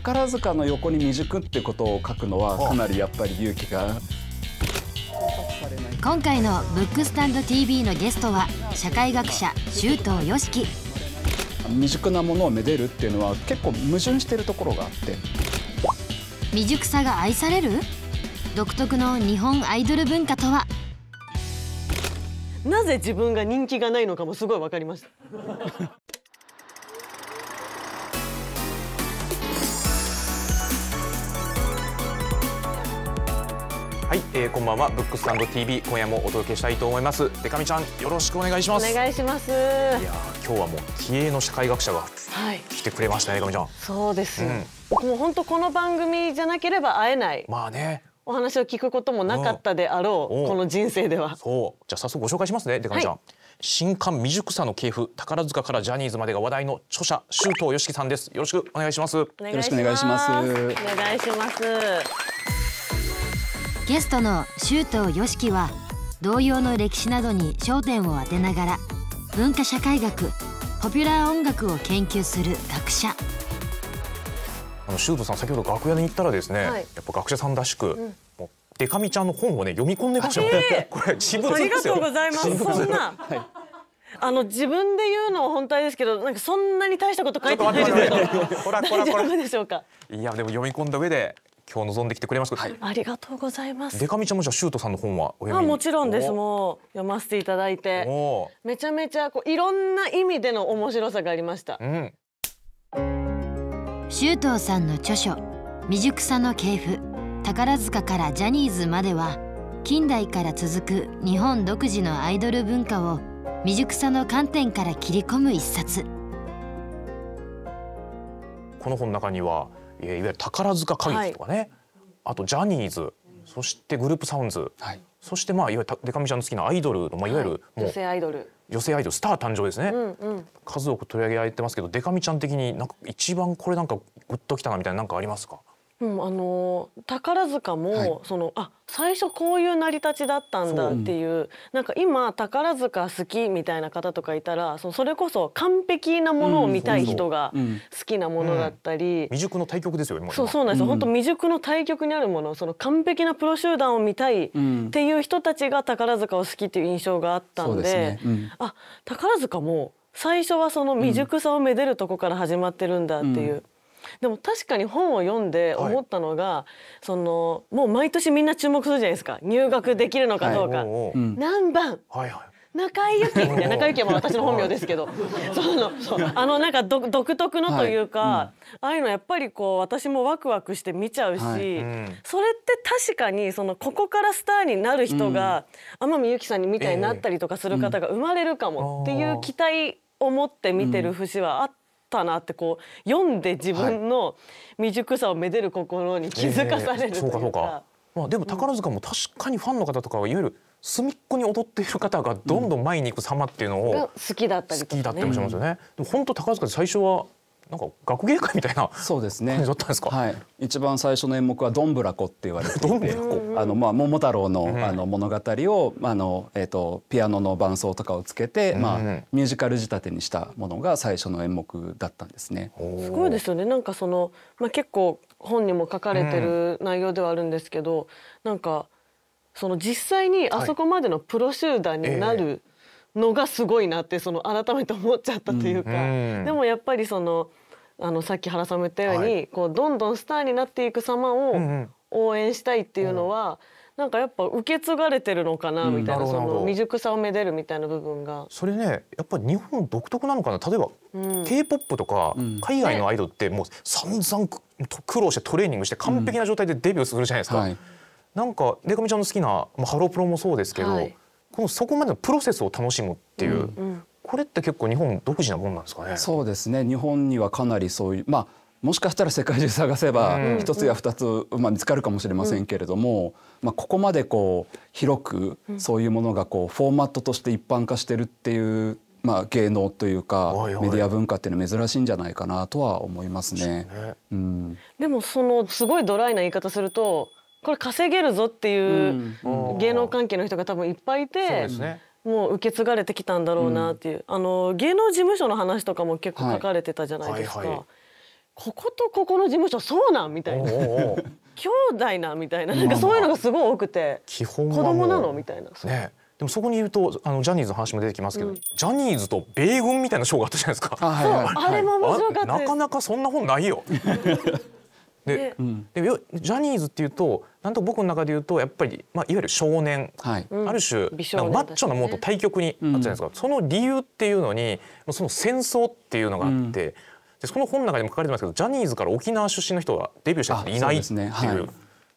宝塚の横に未熟ってことを書くのはかなりやっぱり勇気が。今回の「ブックスタンド TV」のゲストは社会学者周東よしき未熟なものをめでるっていうのは結構矛盾してるところがあって未熟さが愛される独特の日本アイドル文化とはなぜ自分が人気がないのかもすごい分かりましたえー、こんばんはブックスタンド TV 今夜もお届けしたいと思いますでかみちゃんよろしくお願いしますお願いしますいや今日はもう気鋭の社会学者が来てくれましたね、はい、でかみちゃんそうですよ、うん、もう本当この番組じゃなければ会えないまあねお話を聞くこともなかったであろう、うん、この人生ではそうじゃあ早速ご紹介しますねでかみちゃん、はい新刊未熟さの系譜宝塚からジャニーズまでが話題の著者周東よしきさんですよろしくお願いしますよろしくお願いしますお願いしますゲストの周東よしきは同様の歴史などに焦点を当てながら文化社会学ポピュラー音楽を研究する学者あの周東さん先ほど楽屋に行ったらですね、はい、やっぱ学者さんらしく、うんデカミちゃんの本をね読み込んでましたよ、えー、これ私物ありがとうございますそんな、はい、あの自分で言うのは本当ですけどなんかそんなに大したこと書いてないですけど 大丈夫でしょうかいやでも読み込んだ上で今日望んできてくれました、はい、ありがとうございますデカミちゃんもじゃシュートさんの本はあもちろんですもう読ませていただいてめちゃめちゃこういろんな意味での面白さがありました、うん、シュートさんの著書未熟さの系譜宝塚からジャニーズまでは近代から続く日本独自のアイドル文化を未熟さの観点から切り込む一冊この本の中にはいわゆる宝塚歌劇とかね、はい、あとジャニーズそしてグループサウンズ、はい、そしてまあいわゆるデカミちゃんの好きなアイドルの、まあ、いわゆるもう、女性アイドル女性アイドルスター誕生ですね、うんうん、数多く取り上げられてますけどデカミちゃん的になんか一番これなんかグッときたなみたいななかありますかうん、あの宝塚も、はい、そのあ最初こういう成り立ちだったんだっていう、うん、なんか今宝塚好きみたいな方とかいたらそそれこそ完璧なものを見たい人が好きなものだったり、うんうん、未熟の対局ですよ今そうそうなんですよ、本当未熟の対局にあるものその完璧なプロ集団を見たいっていう人たちが宝塚を好きっていう印象があったんで、ね、あ宝塚も最初はその未熟さをめでるとこから始まってるんだっていう。でも確かに本を読んで思ったのが、はい、そのもう毎年みんな注目するじゃないですか入学できるのかどうか。はい、何番、はいはい中井由紀って中井由紀は私の本名ですけどそのそあのなんか独特のというか、はいうん、ああいうのやっぱりこう私もワクワクして見ちゃうし、はいうん、それって確かにそのここからスターになる人が、うん、天海祐希さんみたいになったりとかする方が生まれるかもっていう期待を持って見てる節はあって。ったなってこう読んで自分の未熟さをめでる心に気づかされるというか。えー、そうかそうかまあ、でも宝塚も確かにファンの方とかはいわゆる隅っこに踊っている方がどんどん前に行く様っていうのを好きだったりとか、ね、好きだったりしますよね。本当宝塚最初はなんか学芸会みたいなそうですねだったんですか、はい、一番最初の演目は「どんぶらこ」って言われていてあの、まあ、桃太郎のあの物語を、あのえーと、ピアノの伴奏とかをつけて、まあ、ミュージカル仕立てにしたものが最初の演目だったんですね。すごいですよねなんかその、まあ、結構本にも書かれてる内容ではあるんですけど、ん、なんかその実際にあそこまでのプロ集団になる、はい、えーのがすごいなってその改めて思っちゃったというか、でもやっぱりそのあのさっき原さんも言ったように、はい、こうどんどんスターになっていく様を応援したいっていうのは、うんうんなんかやっぱ受け継がれてるのかなみたいなうん、その未熟さをめでるみたいな部分がそれねやっぱり日本独特なのかな例えば、うん、k p o p とか、海外のアイドルってもう散々苦労してトレーニングして完璧な状態でデビューするじゃないですか、うんはい、なんかでかみちゃんの好きな「まあ、ハロプロ」もそうですけど、はいこのそこまでのプロセスを楽しむっていう、これって結構日本独自なもんなんですかね。そうですね日本にはかなりそういうまあもしかしたら世界中探せば一つや二つ、まあ、見つかるかもしれませんけれども、まあ、ここまでこう広くそういうものがこうフォーマットとして一般化してるっていうまあ、芸能というかメディア文化っていうのは珍しいんじゃないかなとは思いますね。うん、でもそのすごいドライな言い方するとこれ稼げるぞっていう芸能関係の人が多分いっぱいいて。もう受け継がれてきたんだろうなっていう、あの芸能事務所の話とかも結構書かれてたじゃないですか、はいはいはい、こことここの事務所そうなんみたいな兄弟なみたいななんかそういうのがすごい多くて基本子供なのみたいな。ねでもそこにいるとあのジャニーズの話も出てきますけど、うん、ジャニーズと米軍みたいなショーがあったじゃないですか。あ、はいはい、れも面白かったなかなかそんな本ないよ。ででジャニーズっていうとなんと僕の中で言うとやっぱり、まあ、いわゆる少年、はい、ある種、マッチョなものと対極にあったじゃないですか、その理由っていうのにその戦争っていうのがあって、でその本の中にも書かれてますけどジャニーズから沖縄出身の人がデビューした人いないっていう。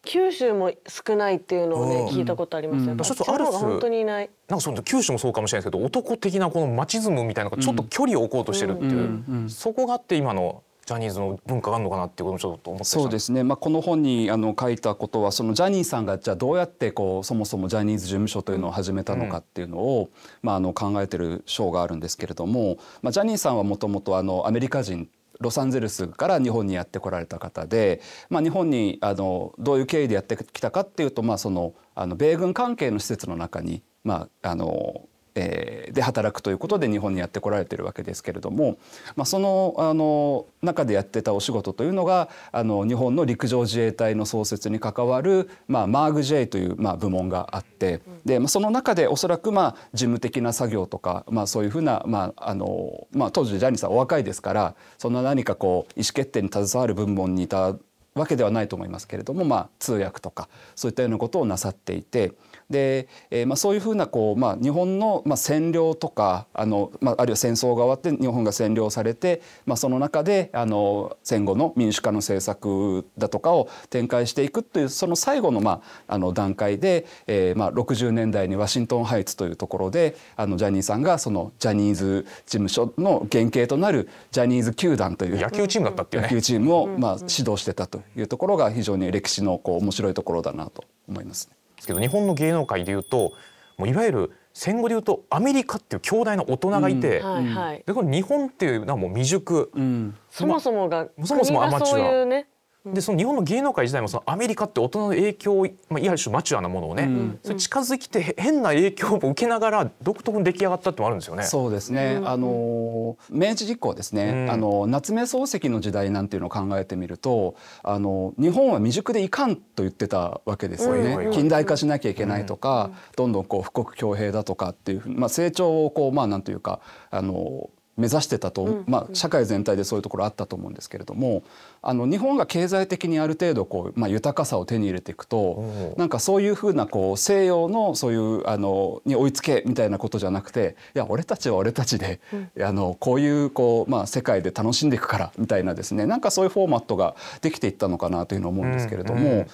九州も少ないっていうのをね、聞いたことありますよ、ね。うん、ちょっとある本当にいない。なんかその九州もそうかもしれないですけど、男的なこのマチズムみたいなのがちょっと距離を置こうとしてるっていう、うん、そこがあって今のジャニーズの文化があるのかなっていうこともちょっと思ってそうですね、まあ、この本にあの書いたことはそのジャニーさんがじゃあどうやってこうそもそもジャニーズ事務所というのを始めたのかっていうのを、うん、まあ、あの考えてる章があるんですけれども、まあ、ジャニーさんはもともとアメリカ人ロサンゼルスから日本にやってこられた方で、まあ、日本にあのどういう経緯でやってきたかっていうと、まあ、そのあの米軍関係の施設の中に、まあ、あのえー、で働くということで日本にやってこられてるわけですけれども、まあ、そのあの中でやってたお仕事というのがあの日本の陸上自衛隊の創設に関わる、まあ、マーグ J という、まあ、部門があってで、まあ、その中でおそらく、まあ、事務的な作業とか、まあ、そういうふうな、まああのまあ、当時ジャニーさんお若いですからそんな何かこう意思決定に携わる部門にいたわけではないと思いますけれども、まあ、通訳とかそういったようなことをなさっていてで、えーまあ、そういうふうなこう、まあ、日本の、まあ、占領とかあの、まあ、あるいは戦争が終わって日本が占領されて、まあ、その中であの戦後の民主化の政策だとかを展開していくというその最後の,、まあ、あの段階で、えーまあ、60年代にワシントンハイツというところであのジャニーさんがそのジャニーズ事務所の原型となるジャニーズ球団という野球チームだったっていう、ね、野球チームを、まあ、指導してたとというところが非常に歴史のこう面白いところだなと思います、ですけど日本の芸能界でいうともういわゆる戦後でいうとアメリカっていう強大な大人がいて、うんはいはい、でこの日本っていうのはもう未熟、うん、そもそもがそもそもアマチュア、ね、でその日本の芸能界自体もそのアメリカって大人の影響まあ、いわゆるマチュアなものをね、うん、それ近づきて変な影響を受けながら独特に出来上がったってもあるんですよね。そうですね、うん、あの明治実行ですね、うん、あの夏目漱石の時代なんていうのを考えてみるとあの日本は未熟でいかんと言ってたわけですよね。近代化しなきゃいけないとか、どんどんこう富国強兵だとかっていうまあ、成長をこうまあなんというかあの目指してたと、まあ、社会全体でそういうところあったと思うんですけれどもあの日本が経済的にある程度こう、まあ、豊かさを手に入れていくとなんかそういうふうなこう西洋のそういうあのに追いつけみたいなことじゃなくていや俺たちは俺たちで、あのこういうこう、まあ、世界で楽しんでいくからみたいなですねなんかそういうフォーマットができていったのかなというのを思うんですけれども。うんうん、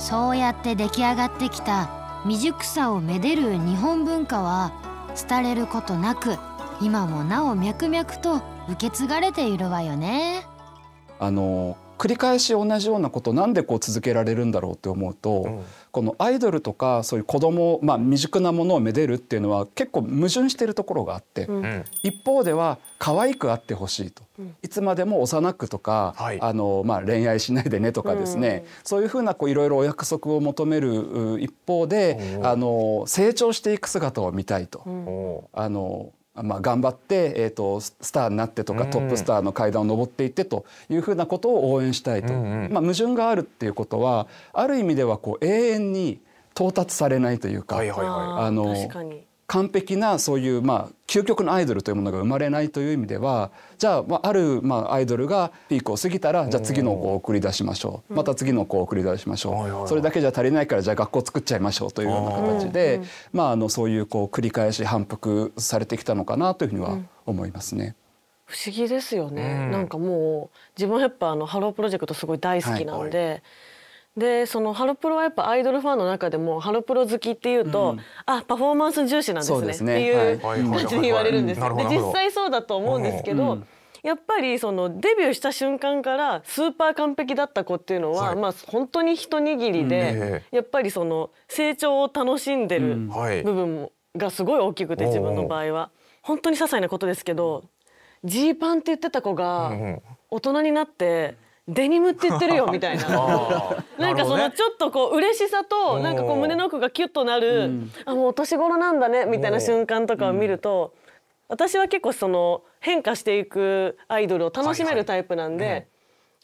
そうやって出来上がってきた未熟さをめでる日本文化は廃れることなく今もなお脈々と受け継がれているわよね。あの繰り返し同じようなことなんでこう続けられるんだろうって思うと、うん、このアイドルとかそういう子供まあ未熟なものをめでるっていうのは結構矛盾しているところがあって、うん、一方では可愛くあってほしいと、うん、いつまでも幼くとか、はい、あのまあ、恋愛しないでねとかですね、そういうふうなこういろいろお約束を求める一方で、あの成長していく姿を見たいと。あのまあ、頑張って、えーと、スターになってとか、うん、トップスターの階段を上っていってというふうなことを応援したいと、うんうん、まあ、矛盾があるっていうことはある意味ではこう永遠に到達されないというか。はいはいはい、あの完璧なそういうまあ究極のアイドルというものが生まれないという意味ではじゃあ,、まあ、あるまあアイドルがピークを過ぎたらじゃあ次の子を送り出しましょうまた次の子を送り出しましょうそれだけじゃ足りないからじゃあ学校作っちゃいましょうというような形で、まあ、あのそういうこう繰り返し反復されてきたのかなというふうには思いますね。不思議ですよね、なんかもう自分はやっぱあのハロープロジェクトすごい大好きなんで、はいでそのハロプロはやっぱアイドルファンの中でもハロプロ好きっていうと、うん、あパフォーマンス重視なんですね、ね、っていう感じで言われるんです、で実際そうだと思うんですけど、うん、やっぱりそのデビューした瞬間からスーパー完璧だった子っていうのは、はい、まあ本当に一握りで、やっぱりその成長を楽しんでる部分がすごい大きくて、自分の場合は本当に些細なことですけどジーパンって言ってた子が大人になって。デニムって言ってるよみたいな なんかそのちょっとこう嬉しさとなんかこう胸の奥がキュッとなる、あもうお年頃なんだねみたいな瞬間とかを見ると、私は結構その変化していくアイドルを楽しめるタイプなんで、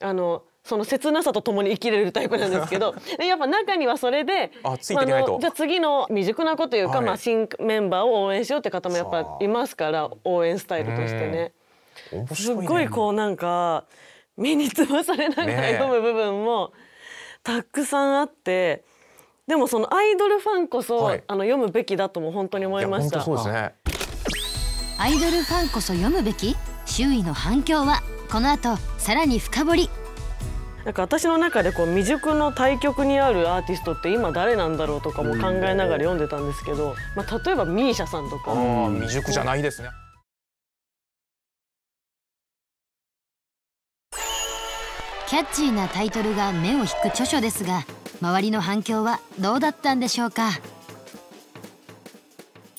あのその切なさとともに生きれるタイプなんですけどやっぱ中にはそれであの、じゃあ次の未熟な子というか、まあ、新メンバーを応援しようって方もやっぱいますから応援スタイルとしてね。すっごいこうなんか目につまされながら読む部分もたくさんあって。でもそのアイドルファンこそ、はい、あの読むべきだとも本当に思いました。そうですね。アイドルファンこそ読むべき周囲の反響はこの後さらに深掘りなんか私の中でこう未熟の対局にあるアーティストって今誰なんだろうとかも考えながら読んでたんですけど、まあ、例えばミーシャさんとか未熟じゃないですねキャッチーなタイトルが目を引く著書ですが周りの反響はどうだったんでしょうか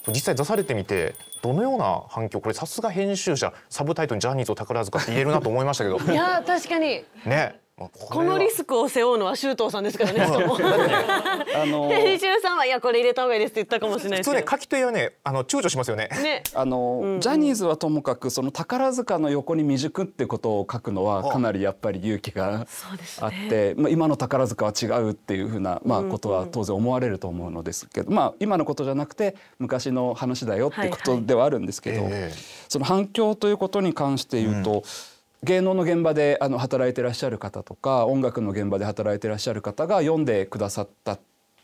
実際出されてみてどのような反響これさすが編集者サブタイトル「ジャニーズを宝塚」って言えるなと思いましたけど いや確かにねこのリスクを背負うのは周東さんですからね。あの編集さんはいやこれ入れた方がいいですって言ったかもしれないですけど。ね書き手はねあの躊躇しますよね。ね。あの、うん、ジャニーズはともかくその宝塚の横に未熟ってことを書くのはかなりやっぱり勇気があって、ね、まあ今の宝塚は違うっていうふうなまあことは当然思われると思うのですけど、うんうん、まあ今のことじゃなくて昔の話だよってことではあるんですけど、はいはい、その反響ということに関して言うと。うん芸能の現場であの働いてらっしゃる方とか音楽の現場で働いてらっしゃる方が読んでくださったっ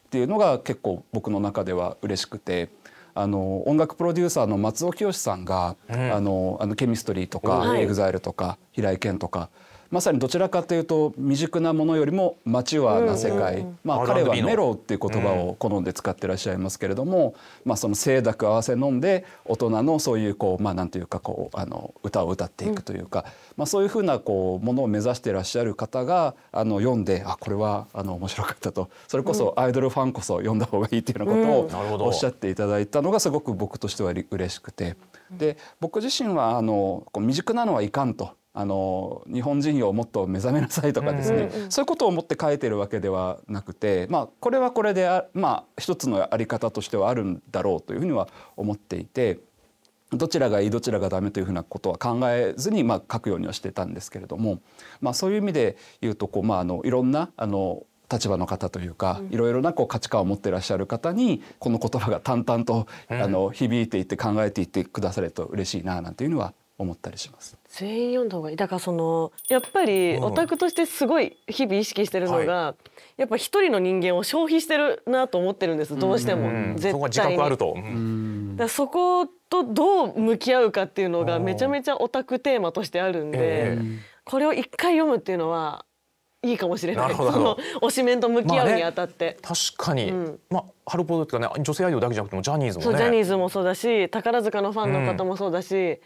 ていうのが結構僕の中では嬉しくて。あの音楽プロデューサーの松尾清さんが、うん、あのあのケミストリーとか、はい、エグザイルとか平井堅とかまさにどちらかというと未熟なものよりもマチュアな世界、まあ、彼はメロウっていう言葉を好んで使ってらっしゃいますけれども、まあ、その清濁合わせ飲んで大人のそういうこう、まあ、なんていうかこうあの歌を歌っていくというか、まあ、そういうふうなこうものを目指してらっしゃる方があの読んであこれはあの面白かったとそれこそアイドルファンこそ読んだ方がいいっていうようなことをおっしゃっていただいたのがすごく僕としては嬉しくてで僕自身はあの未熟なのはいかんと。あの日本人をもっと目覚めなさいとかですね、うんうん、そういうことを思って書いてるわけではなくて、まあ、これはこれであ、まあ、一つのあり方としてはあるんだろうというふうには思っていて。どちらがいいどちらがダメというふうなことは考えずに、まあ、書くようにはしてたんですけれども、まあ、そういう意味で言うとこう、まあ、あのいろんなあの立場の方というか、いろいろなこう価値観を持っていらっしゃる方にこの言葉が淡々と、あの響いていって考えていってくださると嬉しいななんていうのは思ったりします全員読んだ方がいいだからそのやっぱりオタクとしてすごい日々意識してるのが、はい、やっぱ一人の人間を消費してるなと思ってるんですどうしても、うんうん、絶対そこは自覚あると、だそことどう向き合うかっていうのがめちゃめちゃオタクテーマとしてあるんで、えー、これを一回読むっていうのはいいかもしれないその推しメンと向き合うにあたって、まあね、確かに、うん、まあハルポドってかね女性アイドルだけじゃなくてもジャニーズも、ね、ジャニーズもそうだし宝塚のファンの方もそうだし、うん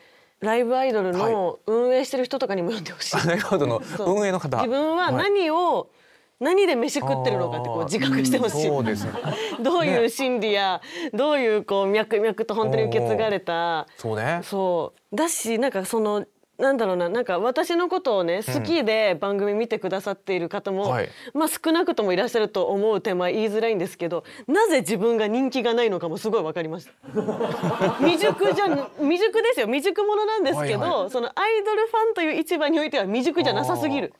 ライブアイドルの運営してる人とかにも読んでほしい。はい、の運営の方。自分は何を、はい、何で飯食ってるのかってこう自覚してほしい。うね、どういう心理や、どういうこう脈々と本当に受け継がれた。そうね。そうだしなんかそのなんだろうななんか私のことをね好きで番組見てくださっている方も、まあ少なくともいらっしゃると思う手前言いづらいんですけどなぜ自分が人気がないのかもすごい分かりました 未熟じゃ未熟ですよ未熟者なんですけど、はいはい、そのアイドルファンという市場においては未熟じゃなさすぎる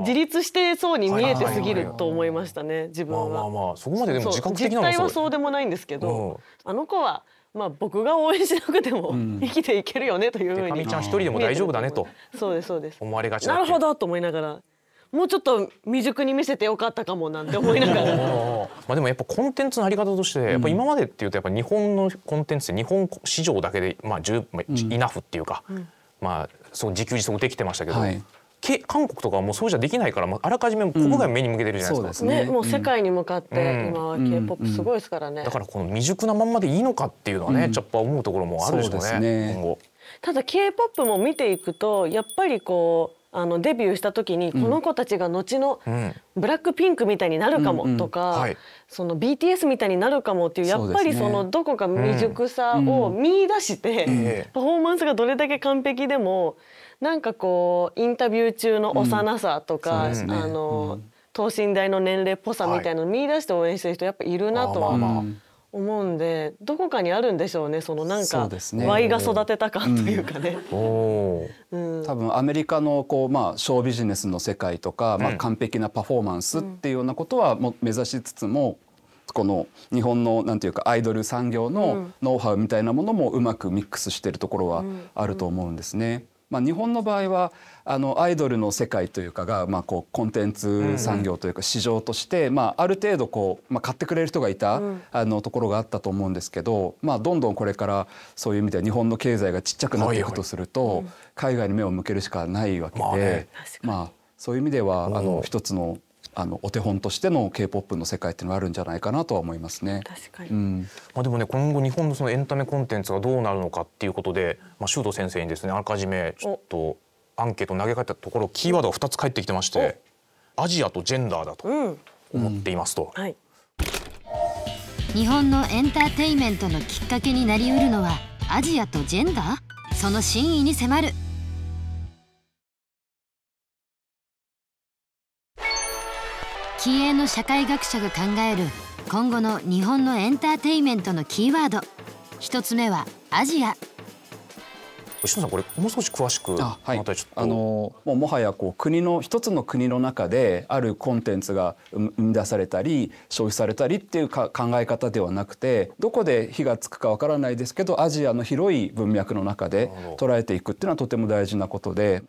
自立してそうに見えてすぎると思いましたね自分は。まあまあまあそこまででも自覚的なのはそ実態はそうでもないんですけど、うん、あの子はまあ、僕が応援しなくても生きていけるよねというふうに、うん、ちゃん一人でも大丈夫だねとそうですそうです思われがちなるほどと思いながらもうちょっと未熟に見せてよかったかもなんて思いながらまあでもやっぱコンテンツのあり方としてやっぱ今までっていうとやっぱ日本のコンテンツっ日本市場だけでまあ十、まあ、イナフっていうか、うん、まあそう自給自足できてましたけど、はい、韓国とかはもうそうじゃできないから、あらかじめ国外目に向けてるじゃないですか。うん、ね、もう世界に向かって、今は K-pop すごいですからね、だからこの未熟なまんまでいいのかっていうのはね、ちょっと思うところもあるでしょうね。ね今後ただ K-POP も見ていくとやっぱりこうあのデビューした時にこの子たちが後のブラックピンクみたいになるかもとか、その BTS みたいになるかもっていうやっぱりそのどこか未熟さを見出して、パフォーマンスがどれだけ完璧でもなんかこうインタビュー中の幼さとか、うんね、あの、等身大の年齢っぽさみたいなの見出して応援してる人やっぱいるなとは、思うんでどこかにあるんでしょうねそのなんか、ね、ワイが育てた感というかね。うん、多分アメリカのこう、まあ、ショービジネスの世界とか、うん、まあ、完璧なパフォーマンスっていうようなことはも目指しつつも。この日本のなんていうかアイドル産業のノウハウみたいなものもうまくミックスしてるところはあると思うんですね。うんまあ、日本の場合はあのアイドルの世界というかが、まあ、こうコンテンツ産業というか市場として、まあ、ある程度こう、まあ、買ってくれる人がいた、あのところがあったと思うんですけど、まあ、どんどんこれからそういう意味では日本の経済がちっちゃくなっていくとすると、海外に目を向けるしかないわけで、まあ、そういう意味ではあの一つのあのお手本としての K-POP の世界っていうのはあるんじゃないかなとは思いますね。確かに。うん、まあでもね今後日本のそのエンタメコンテンツがどうなるのかっていうことで、まあ修道先生にですねあらかじめちょっとアンケート投げかけたところキーワードが2つ返ってきてまして、アジアとジェンダーだと思っていますと。うんうんはい、日本のエンターテインメントのきっかけになりうるのはアジアとジェンダー？その真意に迫る気鋭の社会学者が考える今後の日本のエンターテイメントのキーワード一つ目はアジア石野さんこれもう少し詳しくあ、はい、あのもうもはやこう国の一つの国の中であるコンテンツが生み出されたり消費されたりっていうか考え方ではなくてどこで火がつくかわからないですけどアジアの広い文脈の中で捉えていくっていうのはとても大事なことで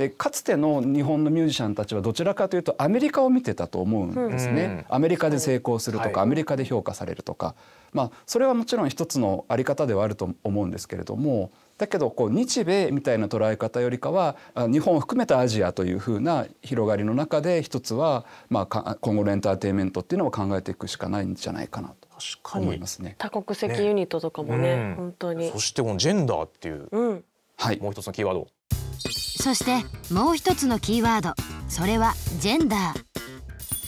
でかつての日本のミュージシャンたちはどちらかというとアメリカを見てたと思うんですね。アメリカで成功するとか、はい、アメリカで評価されるとか、まあ、それはもちろん一つの在り方ではあると思うんですけれどもだけどこう日米みたいな捉え方よりかは日本を含めたアジアというふうな広がりの中で一つは、まあ、今後のエンターテインメントっていうのを考えていくしかないんじゃないかなと。思いますね、多国籍ユニットとかもね、ね、本当にそしてこのジェンダーっていう、うん、もう一つのキーワードそしてもう一つのキーワードそれはジェンダー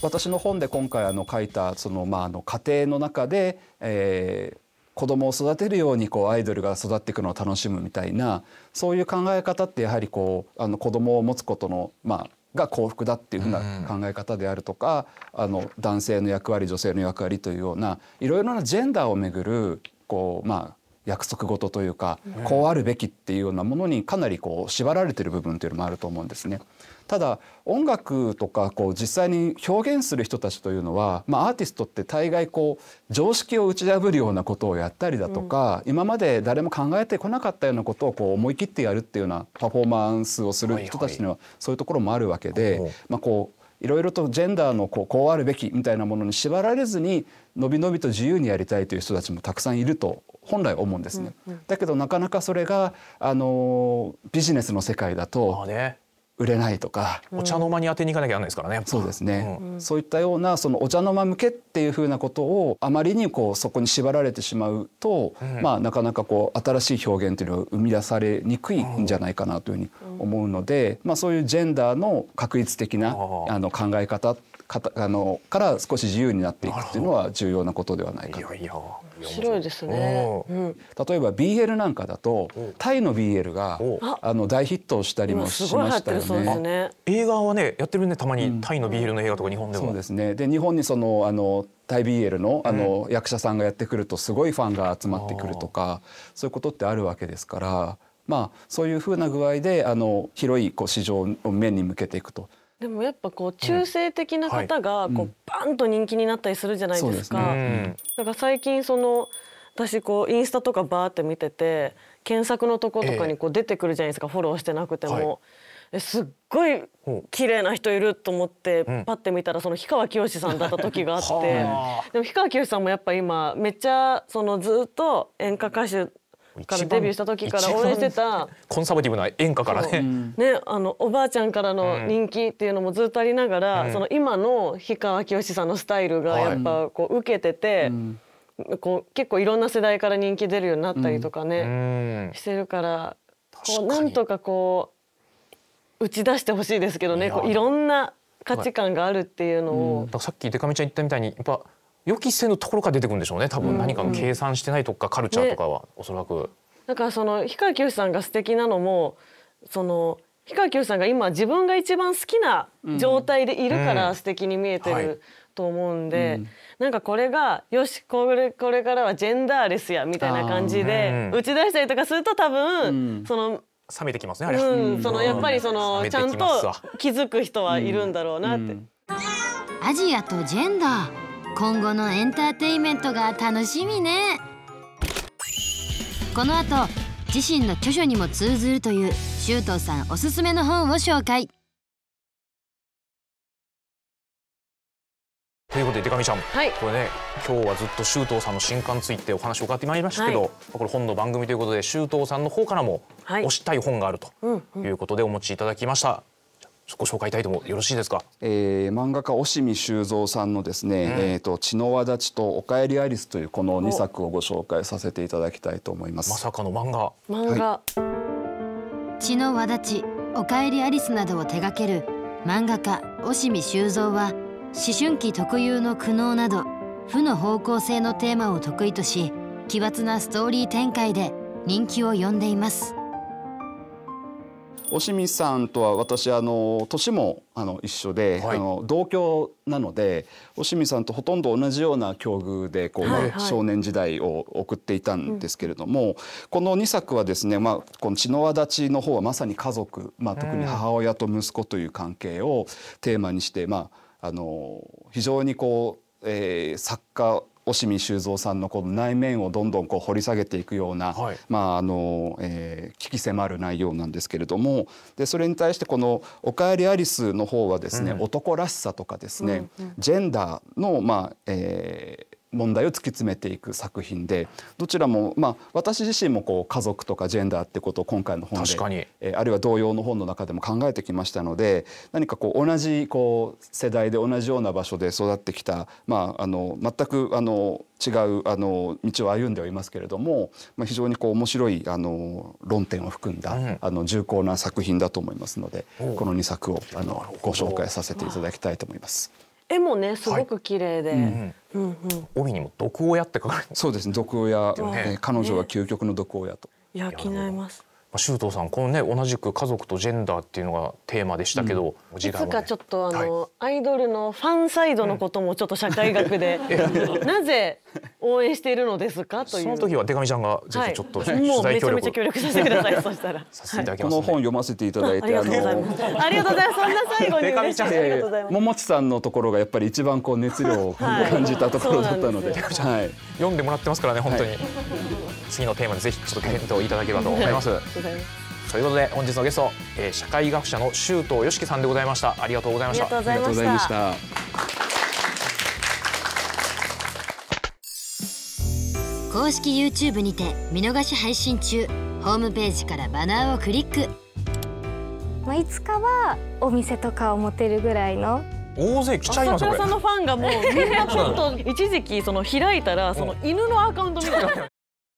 私の本で今回あの書いたその、まあ、あの家庭の中で、えー、子供を育てるようにこうアイドルが育っていくのを楽しむみたいなそういう考え方ってやはりこうあの子供を持つことの、まあ、が幸福だっていうふうな考え方であるとか、あの男性の役割女性の役割というようないろいろなジェンダーをめぐるこう、まあ、約束事というかこうあるべきっていうようなものにかなりこう縛られてる部分というのもあると思うんですね。ただ音楽とかこう実際に表現する人たちというのは、まあ、アーティストって大概こう常識を打ち破るようなことをやったりだとか、今まで誰も考えてこなかったようなことをこう思い切ってやるっていうようなパフォーマンスをする人たちにはそういうところもあるわけで、まあ、こういろいろとジェンダーのこうこうあるべきみたいなものに縛られずにのびのびと自由にやりたいという人たちもたくさんいると本来思うんですね。だけどなかなかそれがあのビジネスの世界だと売れないとかお茶の間に当てに行かなきゃなんないですからねそうですね、うん、そういったようなそのお茶の間向けっていうふうなことをあまりにこうそこに縛られてしまうと、うん、まあなかなかこう新しい表現というのは生み出されにくいんじゃないかなというふうに思うので、まあ、そういうジェンダーの確率的なあの考え方っかたあのから少し自由になっていくっていうのは重要なことではないかと。面白いですね、うん、例えば BL なんかだとタイの BL があの大ヒットしたりもしましたよね。ね映画はねやってるねたまに、うん、タイの BL の映画とか日本でも。そうですねで日本にそのあのタイ BL のあの、うん、役者さんがやってくるとすごいファンが集まってくるとかそういうことってあるわけですから、まあ、そういうふうな具合であの広いこう市場を面に向けていくと。でもやっぱこう中性的な方がこうバンと人気になったりするじゃないですか。だ、から最近その私こうインスタとかバーって見てて検索のとことかにこう出てくるじゃないですか、フォローしてなくても。はい、すっごい綺麗な人いると思ってパッて見たらその氷川きよしさんだった時があって、でも氷川きよしさんもやっぱ今めっちゃそのずっと演歌歌手からデビューした時から応援してたコンサバティブな演歌からねねあのおばあちゃんからの人気っていうのもずっとありながら、うん、その今の氷川きよしさんのスタイルがやっぱこう受けてて。うんこう結構いろんな世代から人気出るようになったりとかね、うん、してるからこうなんとかこう打ち出してほしいですけどねこういろんな価値観があるっていうのを。うん、さっきデカミちゃん言ったみたいにやっぱ予期せぬところから出てくるんでしょうね多分何かの計算してないとかカルチャーとかは、おそらく。だからその氷川きよしさんが素敵なのもその氷川きよしさんが今自分が一番好きな状態でいるから素敵に見えてると思うんで、うんはい、なんかこれがよしこれこれからはジェンダーレスやみたいな感じで打ち出したりとかすると多分、その。冷めてきますね、あうん、そのやっぱりそのちゃんと気づく人はいるんだろうなって。アジアとジェンダー今後のエンターテイメントが楽しみねこの後自身の著書にも通ずるという周東さんおすすめの本を紹介ということで、手紙ちゃん、はい、これね、今日はずっと周東さんの新刊についてお話を伺ってまいりましたけど、はい、これ本の番組ということで、周東さんの方からも、推したい本があるということでお持ちいただきました。ご紹介いただいてもよろしいですか、えー、漫画家押見修造さんのですね「うん、えーと、血の輪立ち」と「おかえりアリス」というこの二作をご紹介させていただきたいと思いますまさかの漫画漫画、はい、血の輪立ち「おかえりアリス」などを手掛ける漫画家押見修造は思春期特有の苦悩など負の方向性のテーマを得意とし奇抜なストーリー展開で人気を呼んでいますおしみさんとは私あの年もあの一緒で、はい、あの同郷なのでおしみさんとほとんど同じような境遇でこう、はい少年時代を送っていたんですけれども、この2作はですね、まあ、この血の輪立ちの方はまさに家族、まあ、特に母親と息子という関係をテーマにして、まあ、あの非常にこう、えー、作家押見修造さんのこの内面をどんどんこう掘り下げていくような、はい、まああの、えー、聞き迫る内容なんですけれどもでそれに対してこの「おかえりアリス」の方はですね、うん、男らしさとかですね、うんうん、ジェンダーのまあ、えー問題を突き詰めていく作品でどちらも、まあ、私自身もこう家族とかジェンダーってことを今回の本で、えあるいは同様の本の中でも考えてきましたので何かこう同じこう世代で同じような場所で育ってきた、まあ、あの全くあの違うあの道を歩んではいますけれども、まあ、非常にこう面白いあの論点を含んだ、うん、あの重厚な作品だと思いますのでこの2作をあのご紹介させていただきたいと思います。絵もねすごく綺麗で、ううんん帯にも毒親って書かれてそうですね毒親、彼女は究極の毒親といや気になります周東さんこのね同じく家族とジェンダーっていうのがテーマでしたけど、うん、いつかちょっとあの、はい、アイドルのファンサイドのこともちょっと社会学で、う ん、なぜ応援しているのですかというその時は手紙ちゃんがぜひちょっと、はい、もうめちゃめちゃ協力させてください そしたらさせていただきます、ね、この本読ませていただいてありがとうございますありがとうございますそんな最後に手紙 ちゃんがとう桃地さんのところがやっぱり一番こう熱量を感じたところだったので、はい、で読んでもらってますからね本当に。次のテーマでぜひちょっと検討いただければと思います。ということで本日のゲスト、えー、社会学者の周東よしきさんでございましたありがとうございましたありがとうございました公式 YouTube にて見逃し配信中ホームページからバナーをクリックまあいつかはお店とかを持てるぐらいの大勢来ちゃいますこれ。さんのファンがもうみんなちょっと一時期その開いたらその犬のアカウントみたいな。